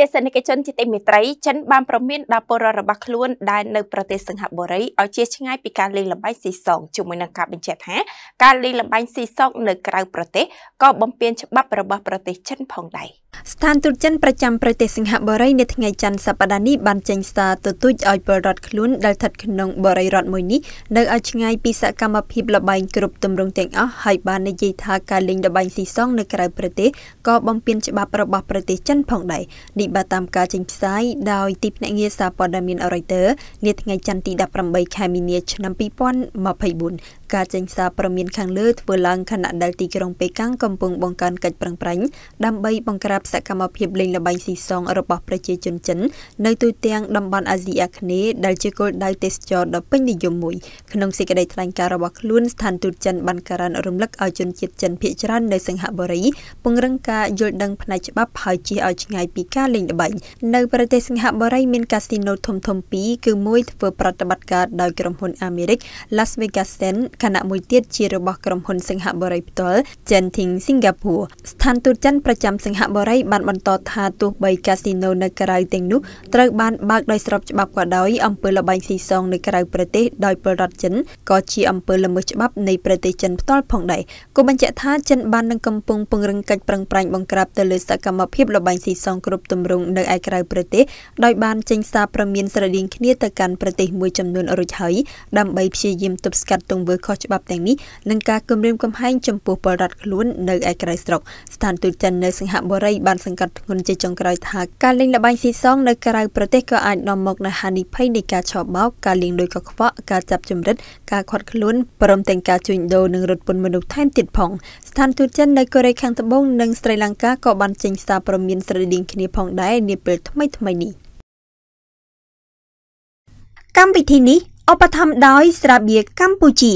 ទស្សនិកជនជាទីមេត្រីចិនបានប្រមានដល់ពលរដ្ឋរបស់ខ្លួនដែលនៅប្រទេសសិង្ហបុរីឲ្យជៀសឆ្ងាយពីការលេងល្បែងស៊ីសងជាមួយនឹងការបញ្ជាក់ថាការលេងល្បែងស៊ីសងនៅក្រៅប្រទេសក៏បំពានច្បាប់របស់ប្រទេសចិនផងដែរស្ថានទូតចិនប្រចាំប្រទេសសិង្ហបុរីនៅថ្ងៃច័ន្ទសប្តាហ៍នេះបានចេញសារទទូចឲ្យពលរដ្ឋខ្លួនដែលស្ថិតក្នុងបុរីរដ្ឋមួយនេះនៅឲ្យឆ្ងាយពីសកម្មភាពល្បែងគ្រប់ទម្រង់ទាំងអស់ហើយបាននិយាយថាការលេងល្បែងស៊ីសងនៅក្រៅប្រទេសក៏បំពានច្បាប់របស់ប្រទេសចិនផងដែរនេះត្តិតាមការចេញផ្សាយដោយទីភ្នាក់ងារសារព័ត៌មាន Reuters នាថ្ងៃច័ន្ទទី18ខែមីនាឆ្នាំ2024ការចេញសារព័ត៌មានខាងលើធ្វើឡើងខណៈដែលទីក្រុងប៉េកាំងកំពុងបង្កើនកិច្ចប្រឹងប្រែងដើម្បីបង្ក្រាបសកម្មភាពលេងល្បែងស៊ីសងរបស់ប្រជាជនចិននៅទូទាំងតំបន់អាស៊ីអាគ្នេយ៍ដែលជាគោលដៅទេសចរដ៏ពេញនិយមមួយក្នុងសេចក្តីថ្លែងការណ៍របស់ខ្លួនស្ថានទូតចិនបានការ៉ានរំលឹកឲ្យជនជាតិចិនភៀសច្រើននៅសិង្ហបុរីពង្រឹងការយល់ដឹងផ្នែកច្បាប់ហើយជៀសឲ្យឆ្ងាយពីការលេងលេងល្បែងនៅប្រទេសសិង្ហបុរីមានកាស៊ីណូធំៗពីរគឺមួយធ្វើប្រតិបត្តិការដោយក្រុមហ៊ុនអាមេរិក Las Vegas Sen ខណៈមួយទៀតជារបស់ក្រុមហ៊ុនសិង្ហបុរីផ្ទាល់ Genting Singapore ស្ថានទូតចិនប្រចាំសិង្ហបុរីបានបន្តថាទោះបីកាស៊ីណូនៅក្រៅទាំងនោះត្រូវបានបើកដោយស្របច្បាប់ក៏ដោយអំពើល្បែងស៊ីសងនៅក្រៅប្រទេសដោយពលរដ្ឋចិនក៏ជាអំពើល្មើសច្បាប់នៃប្រទេសចិនផ្ទាល់ផងដែរគូបញ្ជាក់ថាចិនបាននឹងកំពុងពង្រឹងកិច្ចប្រឹងប្រែងបង្ក្រាបទៅលើសកម្មភាពល្បែងស៊ីសងគ្រប់ទម្រង់នៅឯក្រៅប្រទេសដោយបានចេញសារព្រមាន ស្រដៀងគ្នាទៅកាន់ប្រទេសមួយចំនួនរួចហើយដើម្បីព្យាយាមទប់ស្កាត់ទង្វើខុសច្បាប់ទាំងនេះនិងការគំរាមកំហែងចំពោះពលរដ្ឋខ្លួននៅឯក្រៅស្រុកស្ថានទូតចិននៅសិង្ហបុរី បានសង្កត់ធ្ងន់ជាចុងក្រោយថាការលេងល្បែងស៊ីសងនៅក្រៅប្រទេសក៏អាចនាំមកនូវហានិភ័យនៃការឆោបបោកការលាងលុយកខ្វក់ការចាប់ចម្រិតការខាត់ខ្លួនព្រមទាំងការជួញដូរនិងរត់ពន្ធមនុស្សថែមទៀតផងស្ថានទូតចិននៅកូរ៉េខាងត្បូងនិងស្រីលង្កាក៏បានចេញសារព្រមានស្រដៀងគ្នាផងដែរនាពេលថ្មីថ្មីនេះកម្មវិធីនេះឧបត្ថម្ភដោយស្រាបៀរកម្ពុជា